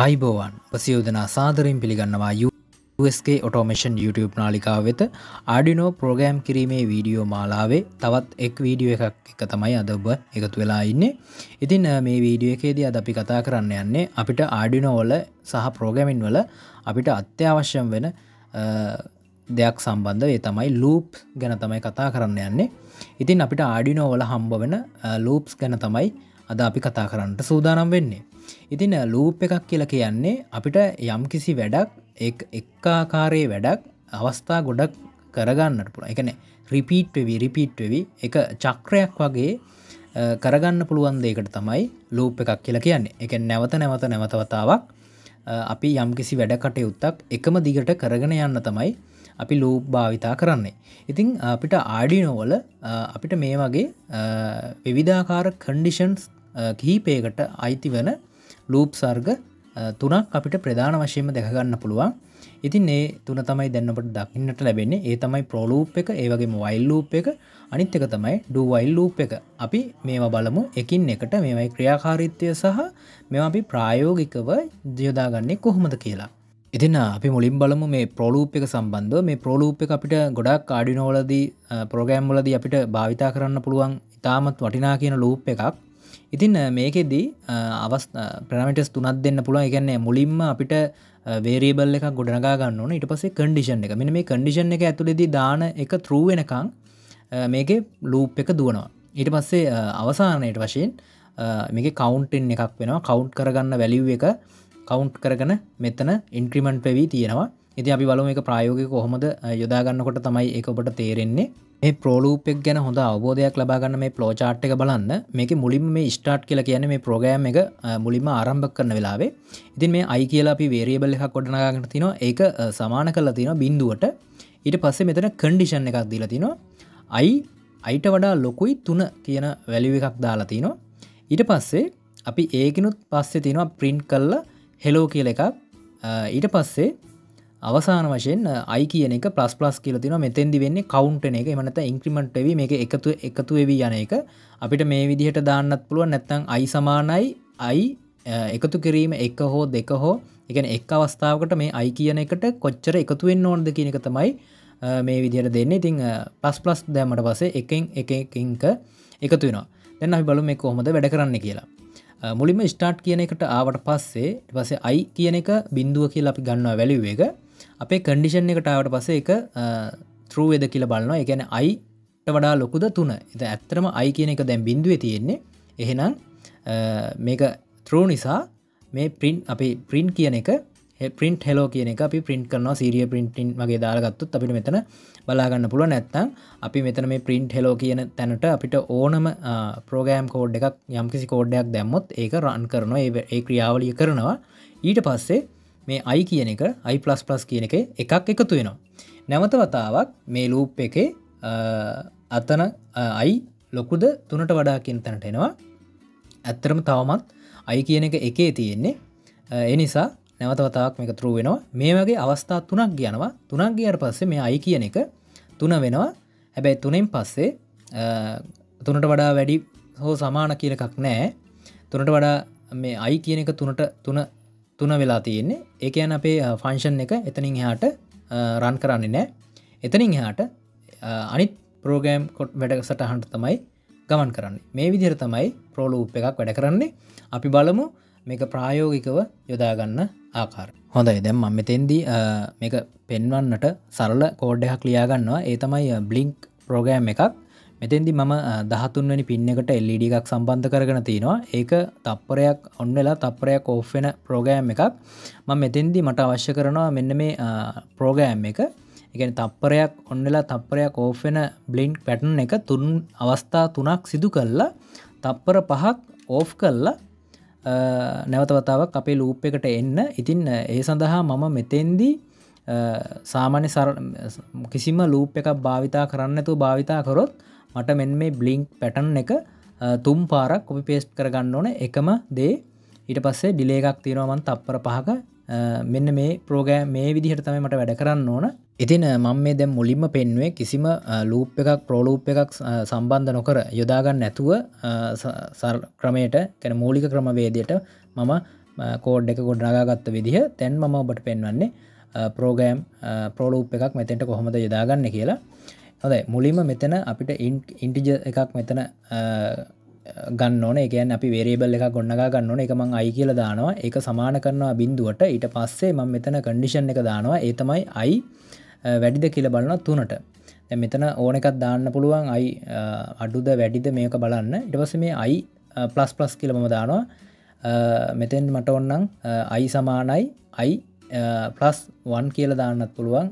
ආයිබෝවන් පසියෝදනා සාදරින් පිළිගන්නවා USK automation YouTube නාලිකාව වෙත ආඩිනෝ ප්‍රෝගෑම් කිරීමේ වීඩියෝ මාලාවේ තවත් එක් වීඩියෝ එකක් එක තමයි අද ඔබ එකතු වෙලා ඉන්නේ ඉතින් මේ වීඩියෝ එකේදී අද අපි කතා කරන්න යන්නේ අපිට ආඩිනෝවල සහ ප්‍රෝගැමින් වල අපිට අත්‍යවශ්‍යම් වෙන දෙයක් සම්බන්ධ ඒ තමයි ලූප් ගැන තමයි කතා කරන්න යන්නේ ඉතින් අපිට ආඩිනෝවල හම්බ වෙන ලූප්ස් ගැන තමයි අද අපි කතා කරන්නට සූදානම් වෙන්නේ. ඉතින් ලූප් එකක් කියල කියන්නේ අපිට යම් කිසි වැඩක් එක්කාකාරයේ වැඩක් අවස්ථා ගොඩක් කරගන්නට පුළ එකන රිපීට්වෙවි රිපීට්වෙවි එක චක්‍රයක් වගේ කරගන්න පුළුවන් දෙකට තමයි ලූප් එකක් කියලා කියන්නේ එක නැවත නැවත නැවතවතාවක් අපි යම්කිසි වැඩ කටයුත්තක් එකම දිගට කරගෙන යන්න තමයි අපි ලූප් භාවිතා කරන්නේ ඉතිං අපිට ආඩිනෝවල අපිට මේ වගේ විවිධාකාර කන්ඩිෂන්ස් කිහිපේකට අයිති වන ලූප් සර්ග තුනක් අපිට ප්‍රධාන වශයෙන්ම දැකගන්න පුළුවන් ඉතින් ඒ තුන තමයි දැන්නට දකින්නට ලැබෙන්නේ ඒ තමයි ප්‍රෝලූප් එක ඒවගේම වයිල්ලූප් එක අනිත් එක තමයි ඩුවයිල්ලූප් එක අපි මේවා බලමු එකින් එකට මේමයි ක්‍රියාකාරීත්වය සහ මෙ අපි ප්‍රායෝගිකව ජයොදාගන්නේ කොහොමද කියලා ඉතින් අපි මුලින් බලමු මේ ප්‍රෝලූප් එක සම්බන්ධ මේ ප්‍රෝලූප් එක අපිට ගොඩක් ආඩිනෝලදී ප්‍රෝගෑම්වලදී අපිට භාවිතා කරන්න පුළුවන් ඉතාමත් වටිනා කියන ලූප් එකක් ඉතින් මේකෙදී අවස් ප්‍රනමටස් තුනත් දෙන්න පුළුවන් එකන්නේ මුලින්ම අපිට වේරේබල් එක ගොඩනගා ගන්න ඕන ඉට පසේ කඩිෂන් එක මෙන මේ කඩිෂන් එක ඇතුළෙදී දාන එක තරුවෙනකං මේක ලූප් එක දුවනවා ඊට පස්සේ අවසානයට වශයෙන් මේක කවුන්ටෙන් එකක් වෙනවා කවුන්් කරගන්න වැලිව් එක කවුන්් කරගන මෙතන ඉන්ක්‍රමන්ට් පැවී තියෙනවා ඉති අපි බලුව එක ප්‍රයෝග කොහොමද යොදාගන්නකොට තමයි එක ඔබට තේරෙන්නේ ඒ ප්‍රෝලූපෙක් ගැන හොඳ අවබෝධයක් ලබාගන්න මේ පලෝචාට් එක බලන්න මේක මුලින් මේ ස්ටාට් කියල කියන මේ ප්‍රෝගෑම් එක මුලින්ම ආරම්භක් කරන වෙලාවේ ඉතින් මේ අයි කියලා අපි වේරියබල් එකක් කොඩනාගන්න තින ඒක සමාන කරලා තින බින්දුවට ඊට පස්සේ මෙතන කන්ඩිෂන් එකක් දීලා තිනවා අයි අයිට වඩා ලොකුයි තුන කියන වැලිව එකක් දාලා තිනවා ඊට පස්සේ අපි ඒකනුත් පස්සේ තිනවා ප්‍රින්් කල්ලා හෙලෝ කියල එකක් ඊට පස්සේ අවසාන වශයෙන් අයි කියන එක පලස් පලස් කියල තින මෙතැදි වෙන්නේ කවුන්ටන එක මනත ඉංක්‍රමට්ව මේ එකතු එකතු වෙවී යන එක අපිට මේ විදිහට දාන්නත් පුළුවන් නැත්තං අයි සමානයි අයි එකතු කිරීම එක හෝ දෙක හෝ එකන එක් අවස්ථාවකට මේ අයි කියන එකට කොච්චර එකතුවෙන් ඕොන්ද කියන එක තමයි මේ විදිහට දෙන්නේ ඉතිං පස් පලස් දෑමට පසේ එකෙන් එකකින්ක එකතු වෙනවා දෙන්න අපි බලු මේ කොහොමද වැඩ කරන්න කියලා මුලින්ම ස්ටාට් කියන එකට ආවට පස්සේ පසේ අයි කියන එක බින්දුව කියල අපි ගන්නවා වැලිුව එක අපේ කන්ඩිෂන් එකට ආවට පසේ එක ත්‍රූවෙද කියල බලනවා එකැන අයිට වඩා ලොකුද තුන එත ඇත්තරම අයි කියන එක දැන් බිඳුව තියෙන්නේ එහෙනම් මේක ත්‍රෝ නිසා මේ පින් අපි පින් කියන එක පින්ට හෙලෝ කියන එක අපි පින්ට කරනවා සීරිය පින්ටින් වගේ දාගත්තුත් අපිට මෙතන බලාගන්න පුළුව නැත්තං අපි මෙතන මේ පින්ට හෙලෝ කියන තැනට අපිට ඕනම ප්‍රෝගෑම් කෝඩ් එකක් යම්කිසි කෝඩ්ඩයක් දැම්මොත් ඒක රන් කරනවා ඒ ක්‍රියාවලිය කරනවා ඊට පස්සේ මේ අයි කියන එක අයි පලස් පලස් කියන එක එකක් එකතු වෙනවා නැවත වතාවක් මේ ලූප් එකේ අතන අයි ලොකුද තුනට වඩා කියන තැනට එනවා ඇත්තරම තවමත් අයි කියන එක එකේ තියෙන්නේ එනිසා නැවතවතාවක් මේක තුරු වෙනවා මේ වගේ අවස්ථා තුනක් ගයනවා තුනක් ගියට පස්සේ මේ අයි කියන එක තුන වෙනවා හැබැයි තුනෙන් පස්සේ තුනට වඩා වැඩි හෝ සමාන කියන එකක් නෑ තුනට වඩා මේ අයි කියන එක තුනට තුන තුන වෙලා තියෙන්නේ ඒක යන අපේ ෆංශන් එක එතනින් හාට රන් කරන්නේ නෑ එතනින් හාට අනිත් ප්‍රෝගෑම් කොට් වැඩ සටහන්ට තමයි ගමන් කරන්නේ මේ විදිර තමයි ප්‍රෝලූප් එකක් වැඩ කරන්නේ අපි බලමු මේක ප්‍රායෝගිකව යොදාගන්න ආකාර හොඳයි දැම් අම මෙතෙන්දී මේක පෙන්වන්නට සරල කෝඩ්ඩයක් ලියාගන්නවා ඒ තමයි බ්ලිංක් ප්‍රෝගෑම් එකක් මෙතෙන්දි මම දහතුන්වැනි පින්න එකට එල්ලඩ e එකක් සම්බන්ධ කරගෙන තියෙනවා ඒක තප්පරයක් ඔන්නලා තප්පරයක් ඔෆ්ෙන ප්‍රෝගෑම් එකක් ම මෙතෙන්දි මට අවශ්‍ය කරනවා මෙන්න මේ ප්‍රෝගෑම් එක එකන තප්පරයක් ඔන්නලා තප්පරයක් ඕෆෙන බ්ලින්් පැටන් එක තුන් අවස්ථා තුනක් සිදු කල්ලා තප්පර පහක් ඕෆ් කල්ලා නැවතවතාවක් අපේ ලූප් එකට එන්න ඉතින් ඒ සඳහා මම මෙතෙන්දි සාමාන්‍ය සර කිසිම ලූප් එකක් භාවිතා කරන්නතු භාවිතා කරොත් මට මෙන් මේ බ්ලිංක් පැටන් එක තුම් පාරක් කොපි පේස්ට් කරගන්න ඕන එකම දේ ඊට පස්සේ ඩිලේ එකක් තියෙනවමන් තප්පර පහක මෙන්න මේ ප්‍රෝගෑ මේ විදිහට තමයි මට වැඩ කරන්න ඕන ඉතින් මං මේ දැම් මුලින්ම පෙන්වේ කිසිම ලූප් එකක් ප්‍රෝලූප් එකක් සම්බන්ධ නොකර යොදාගන්න නැතුව ක්‍රමයට කැන මූලික ක්‍රමවේදයට මම කෝඩ් එක ගොඩනාගත්ත විදිහ තැන් මම ඔබට පෙන්වන්නේ ප්‍රෝගෑම් ප්‍රෝලූප් එකක් මෙතෙන්ට කොහොමද යොදාගන්න කියලා හොදයි මුලින්ම මෙතන අපිට ඉන්ටිජ එකක් මෙතන ගන්න ඕන එකන් අපි වේරේබල් එක ගොන්නගා ගන්න ඕන එක මං අයි කියල දානවා එක සමාන කරනවා බින්දුවට ඊට පස්සේ මං මෙතන කණ්ඩිෂන් එක දානවා ඒ තමයි අයි වැඩිද කියල බලන්න තුනට මෙතන ඕන එකත් දාන්න පුළුවන් අයි අඩුද වැඩිද මේක බලන්න ඉටවස මේ අයි පලස් පලස් කියලම දානවා මෙතෙන් මට ඔන්නම් අයි සමානයි අයි පලස් වන් කියල දාන්නත් පුළුවන්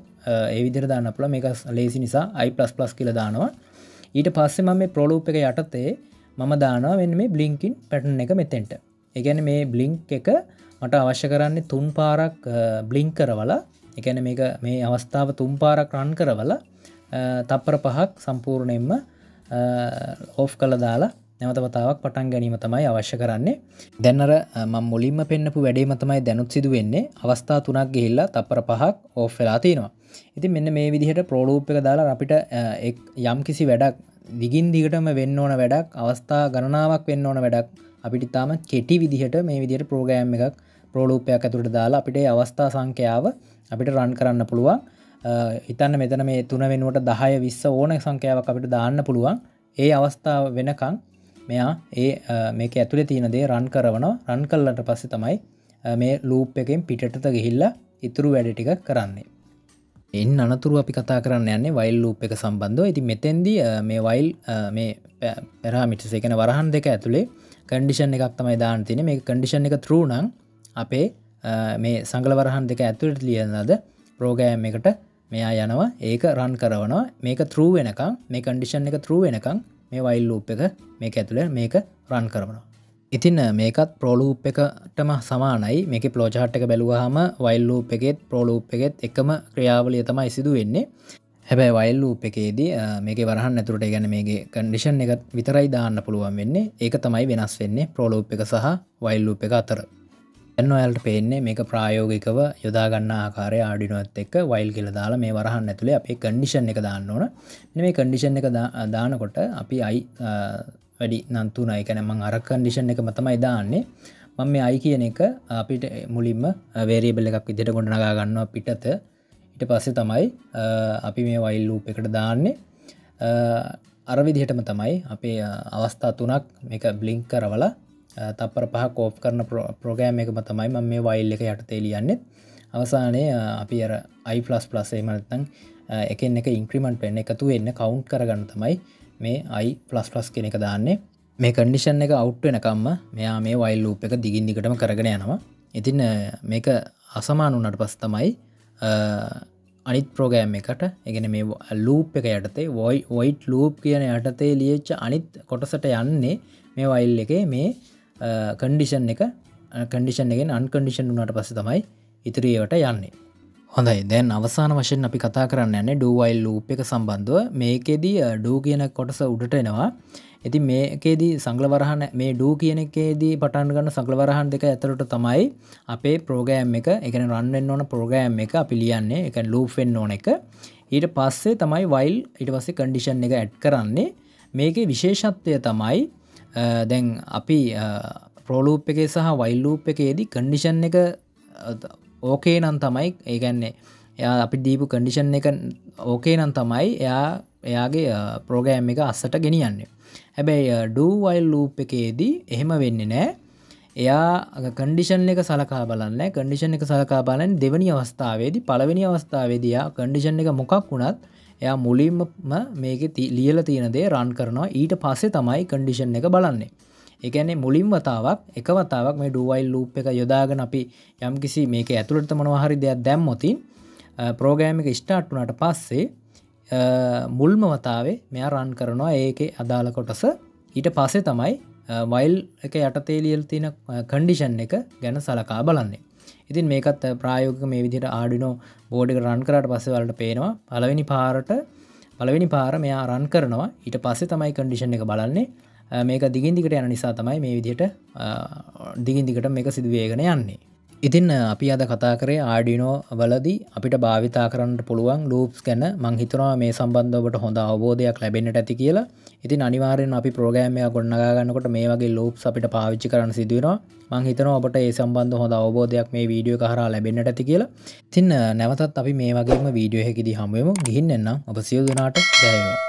ඒවිදිර දාන්න පුළ මේක ලේසි නිසා අයි පලස් පලස් කියල දානවා ඊට පස්සෙ මම මේ ප්‍රලූප එක යටතේ මම දානවා වෙන්න මේ බ්ලිංකින් පැටන එක මෙතෙන්ට එකැන මේ බ්ලිංක් එක මට අවශ්‍ය කරන්නේ තුන් පාරක් බ්ලිංක් කරවලා එකැන මේ මේ අවස්ථාව තුම් පාරක් රන් කරවල තප්පර පහක් සම්පූර්ණයෙන්ම ඕෆ් කළ දාලා නැවතවතාවක් පටන් ගැනීම තමයි අවශ්‍ය කරන්නේ දැන්නර මුලින්ම පෙන්න්නපු වැඩේ මතමයි දැනුත් සිදු වෙන්නේ අවස්ථා තුනක් ගිහිල්ලා තපර පහක් ඕෆ් වෙලා තියෙනවා ඉති මෙන්න මේ විදිහට ප්‍රෝලූප් එක දාලා අපිට යම් කිසි වැඩක් දිගින් දිගටම වෙන්න ඕන වැඩක් අවස්ථා ගණනාවක් වෙන්න ඕන වැඩක් අපිට තාම කෙටි විදිහට මේ විදියට ප්‍රෝගෑම් එකක් ප්‍රෝලූපයක් ඇතුට දාලා අපිට අවස්ථා සංඛ්‍යාව අපිට රන් කරන්න පුළුවන් හිතන්න මෙතන මේ තුන වෙනුවට දහය විස්ස ඕන සංඛ්‍යාවක් අපිට දාන්න පුළුවන් ඒ අවස්ථාව වෙනකං මෙයා ඒ මේක ඇතුළේ තියෙන දේ රන් කරවන රන් කල්ලට පස්සෙ තමයි මේ ලූප් එකෙන් පිටට ගිහිල්ල ඉතුරු වැඩ ටික කරන්නේ එන් අනතුරු අපි කතා කරන්න යන්නේ වයිල් ලූප් එක සම්බන්ධව ඇති මෙතැන්දී මේ වයිල් මේ පැරාමිටස එකන වරහන් දෙක ඇතුළේ කඩිෂන් එකක් තමයි දාන තින මේ කඩිෂන් එක තරුණං අපේ මේ සංගල වරහන් දෙක ඇතුළට ලියනද ප්‍රෝගෑම් එකට මෙයා යනවා ඒක රන් කරවනවා මේක තරුව වෙනකම් මේ කඩිෂන් එක තරුව වෙනකම් මේ වයිල් ලූප් එක මේක ඇතුළ මේක රන් කරනවා ඉතින් මේකත් ප්‍රෝලූප් එකටම සමානයි මේක පලෝජාට් එක බැලුවහම වයිල්ලූප් එකෙත් ප්‍රෝලූප් එකෙත් එකම ක්‍රියාවලිය තමයි සිදු වෙන්නේ හැබැයි වයිල්ලූප් එකේදී මේක වරහන් නැතුරට ගැන මේ කන්ඩිෂන් එක විතරයි දාන්න පුළුවන් වෙන්නේ ඒක තමයි වෙනස් වෙන්නේ ප්‍රෝලූප් එක සහ වයිල්ලූප් එක අතර ඇන්නොඇල්ට පේන්නේ මේක ප්‍රායෝගිකව යොදාගන්න ආකාරය ආඩිනුවත් එක් වයිල් කියල දාලා මේ වරහන් ඇතුළේ අපේ කන්ඩිෂන් එක දාන්න ඕන මේ කන්ඩිෂන් එක දානකොට අපි අයි වැඩි නන්තුනයි කැනමං අර කන්ඩිෂන් එක මතමයි දාන්නේ මං මේ අයි කියන එක අපිට මුලින්ම වේරේබල එකක් විදිට ගොඩ නගා ගන්නවා පිටත ඉට පස්සේ තමයි අපි මේ වයිල් ලූප් එකට දාන්නේ අරවිදිහටම තමයි අපේ අවස්ථා තුනක් මේක බ්ලිංක් කරවල තපර පහ කෝප් කරන ප්‍රෝගෑම් එකම තමයි ම මේ වයිල් එක යටතේලියන්නෙත් අවසානයේ අපි අර අයිෆලස් පලසේ මනත්තං එකෙන් එක ඉන්ක්‍රමන්ට් පෙන්න්න එකතු වෙන්න කවුන්් කරගන්න තමයි මේ i කෙනෙක දාන්නේ මේ කඩිෂන් එක අවුට් වෙනකම්ම මෙයා මේ වයිල් ලූප් එක දිගින්දිකටම කරගෙන යනවා ඉතින් මේක අසමාන වනට පස් තමයි අනිත් ප්‍රෝගෑම් එකට එකන මේ ලූප් එක යටතේ වොයි වොයිට් ලූප් කියන යටතේ ලියච්ච අනිත් කොටසට යන්නේ මේ වයිල් එක මේ කඩිෂන් එක කඩිෂන් එකෙන් අන්කඩිෂන් වුණට පස තමයි ඉතිරියට යන්නේ හොඳයි දැන් අවසාන වශයෙන් අපි කතා කරන්න යන්නේ ඩූවයිල් ලූප් එක සම්බන්ධව මේකෙදී ඩූ uh, කියන කොටස උඩට එනවා ඉතින් මේකෙදී සංගලවරහන මේ ඩූ කියන එකේදී පටන් ගන්න සංගලවරහන් දෙක ඇතුළට තමයි අපේ ප්‍රෝගෑම් එක ඒ කියන්නේ රන් වෙන්න ඕන ප්‍රෝගෑම් එක අපි ලියන්නේ ඒ කියන්නේ ලූප් වෙන්න ඕන එක ඊට පස්සේ තමයි වයිල් ඊට පස්සේ කන්ඩිෂන් එක ඇඩ් කරන්නේ මේකේ විශේෂත්වය තමයි uh, දැන් අපි ප්‍රෝලූප් uh, එකේ සහ වයිල් ලූප් එකේදී කන්ඩිෂන් එක ඕකේ නම් තමයි ඒගැන්නේ එයා අපි දීපු කඩිෂන් එක ඕකේ නම් තමයි එයා එයාගේ ප්‍රෝගෑම් එක අස්සට ගෙනියන්නේ හැබැයි ඩූවයිල් ලූප් එකේදී එහෙම වෙන්න නෑ එයා කණ්ඩිෂන් එක සලකා බලන්න කණඩිෂන් එක සලකා බලන් දෙවනි අවස්ථාවේදී පළවෙනි අවස්ථාවේදයා කණ්ඩිෂන් එක මොකක් වුණත් එයා මුලින්ම මේක ලියල තියෙනදේ රන් කරනවා ඊට පස්සේ තමයි කණ්ඩිෂන් එක බලන්නේ ඒගැන්නේ මුලින් වතාවක් එක වතාවක් මේ ඩුවයිල් ලූප් එක යොදාගෙන අපි යම් කිසි මේක ඇතුළට මොනවාහරි දෙයක් දැම්මොතින් ප්‍රෝගෑමික ස්ටාට් වනට පස්සේ මුල්ම වතාවේ මෙයා රන් කරනවා ඒක අදාළ කොටස ඊට පස්සේ තමයි වයිල් එක යටතේලියල් තියෙන කණ්ඩිෂන් එක ගැන සලකා බලන්නේ ඉතින් මේකත් ප්‍රායෝග මේ විදිට ආඩිනෝ බෝඩික රන් කරට පස්සේ වලට පේනවා පලවෙනි පාරට පලවෙනි පාර මෙයා රන් කරනවා ඊට පස්සේ තමයි කණ්ඩිෂන් එක බලන්නේ මේක දිගින්දිකට යන නිසා තමයි මේ විදිහට දිගින්දිකට මේක සිදුවේගෙන යන්නේ ඉතින් අපි අද කතා කරේ ආඩිනෝ වලදී අපිට භාවිතා කරන්නට පුළුවන් ලූප්ස් ගැන මංහිතනවා මේ සම්බන්ධවට හොඳ අවබෝධයක් ලැබෙන්න්නට ඇති කියලා ඉතින් අනිවාරෙන් අපි ප්‍රෝගෑමය ගොන්නගන්නකොට මේ වගේ ලූප් අපිට පාවිච්චි කරන්න සිදුවෙනවා මංහිතන ඔබට ඒ සම්බන්ධ හොඳ අවබෝධයක් මේ වීඩියෝ කහර ලැබෙන්න්නට ඇති කියලා තින්න නැවතත් අපි මේ වගේම වීඩියෝ හැකිදි හමුවම ගිහින්න එන්නම් ඔබ සියල් දෙනාට දැයවා